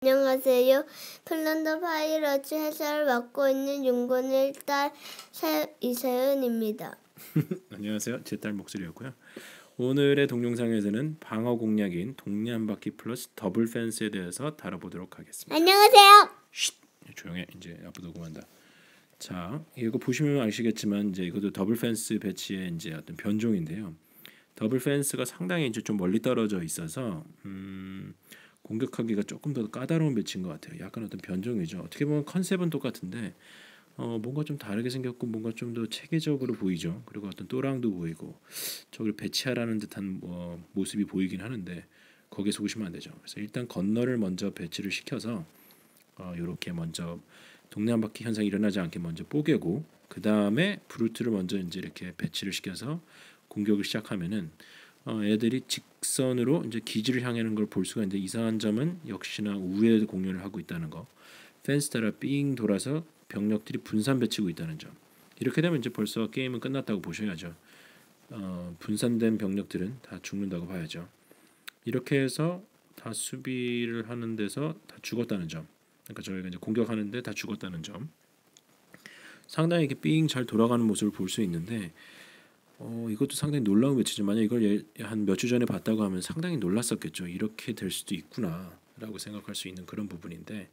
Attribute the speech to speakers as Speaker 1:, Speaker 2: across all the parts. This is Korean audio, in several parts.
Speaker 1: 안녕하세요. 폴란드 파이러츠 해설을 맡고 있는 윤건일 딸 이세은입니다. 안녕하세요. 제 딸 목소리였고요. 오늘의 동영상에서는 방어 공략인 동네 바퀴 플러스 더블 펜스에 대해서 다뤄보도록 하겠습니다. 안녕하세요. 쉿, 조용해. 이제 앞으로 그만다. 자, 이거 보시면 아시겠지만 이제 이것도 더블 펜스 배치의 이제 어떤 변종인데요. 더블 펜스가 상당히 이제 좀 멀리 떨어져 있어서 음. 공격하기가 조금 더 까다로운 배치인것 같아요. 약간 어떤 변종이죠. 어떻게 보면 컨셉은 똑같은데 어, 뭔가 좀 다르게 생겼고 뭔가 좀 더 체계적으로 보이죠. 그리고 어떤 또랑도 보이고 저기 배치하라는 듯한 어, 모습이 보이긴 하는데 거기에 속으시면 안 되죠. 그래서 일단 건너를 먼저 배치를 시켜서 이렇게 어, 먼저 동네 한 바퀴 현상이 일어나지 않게 먼저 뽀개고 그 다음에 브루트를 먼저 이제 이렇게 배치를 시켜서 공격을 시작하면은 어, 애들이 직선으로 이제 기지를 향하는 걸 볼 수가 있는데 이상한 점은 역시나 우회 공연을 하고 있다는 거. 펜스 따라 삥 돌아서 병력들이 분산 배치고 있다는 점. 이렇게 되면 이제 벌써 게임은 끝났다고 보셔야죠. 어, 분산된 병력들은 다 죽는다고 봐야죠. 이렇게 해서 다 수비를 하는 데서 다 죽었다는 점. 그러니까 저희가 이제 공격하는데 다 죽었다는 점. 상당히 이렇게 삥잘 돌아가는 모습을 볼 수 있는데 어, 이것도 상당히 놀라운 매체지만 이걸 예, 한몇 주 전에 봤다고 하면 상당히 놀랐었겠죠. 이렇게 될 수도 있구나라고 생각할 수 있는 그런 부분인데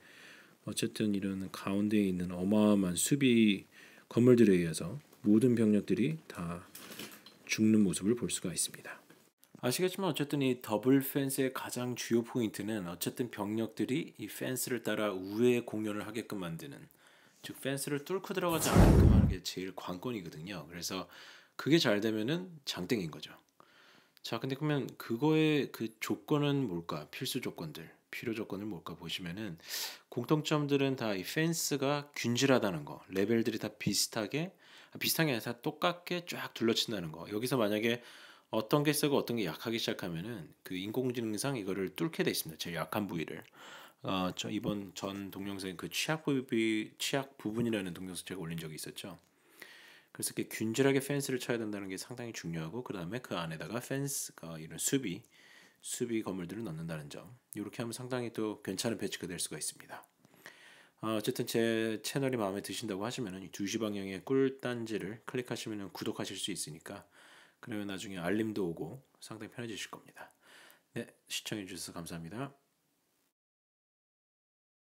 Speaker 1: 어쨌든 이런 가운데에 있는 어마어마한 수비 건물들에 의해서 모든 병력들이 다 죽는 모습을 볼 수가 있습니다. 아시겠지만 어쨌든 이 더블 펜스의 가장 주요 포인트는 어쨌든 병력들이 이 펜스를 따라 우회 공연을 하게끔 만드는 즉 펜스를 뚫고 들어가지 않게끔 하는 게 제일 관건이거든요. 그래서 그게 잘 되면은 장땡인 거죠. 자, 근데 그러면 그거의 그 조건은 뭘까? 필수 조건들, 필요 조건을 뭘까 보시면은 공통점들은 다 이 펜스가 균질하다는 거, 레벨들이 다 비슷하게 아, 비슷한 게 아니라 다 똑같게 쫙 둘러친다는 거. 여기서 만약에 어떤 게 세고 어떤 게 약하기 시작하면은 그 인공지능상 이거를 뚫게 돼 있습니다. 제일 약한 부위를. 어, 저 이번 전 동영상 그 취약 부분 취약 부분이라는 동영상 제가 올린 적이 있었죠. 그래서 이렇게 균질하게 펜스를 쳐야 된다는 게 상당히 중요하고 그 다음에 그 안에다가 펜스가 이런 수비 수비 건물들을 넣는다는 점 이렇게 하면 상당히 또 괜찮은 배치가 될 수가 있습니다. 아, 어쨌든 제 채널이 마음에 드신다고 하시면 2시 방향의 꿀단지를 클릭하시면 구독하실 수 있으니까 그러면 나중에 알림도 오고 상당히 편해지실 겁니다. 네, 시청해 주셔서 감사합니다.